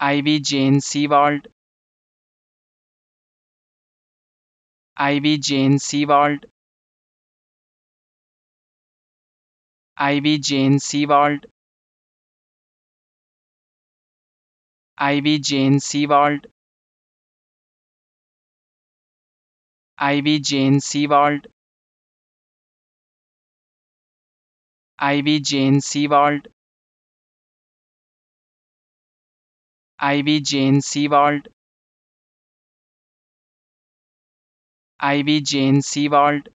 Ivy Jane Seawald, Ivy Jane Seawald, Ivy Jane Seawald, Ivy Jane Seawald, Ivy Jane Seawald, Ivy Jane Seawald, Ivy Jane Seawald Ivy Jane Seawald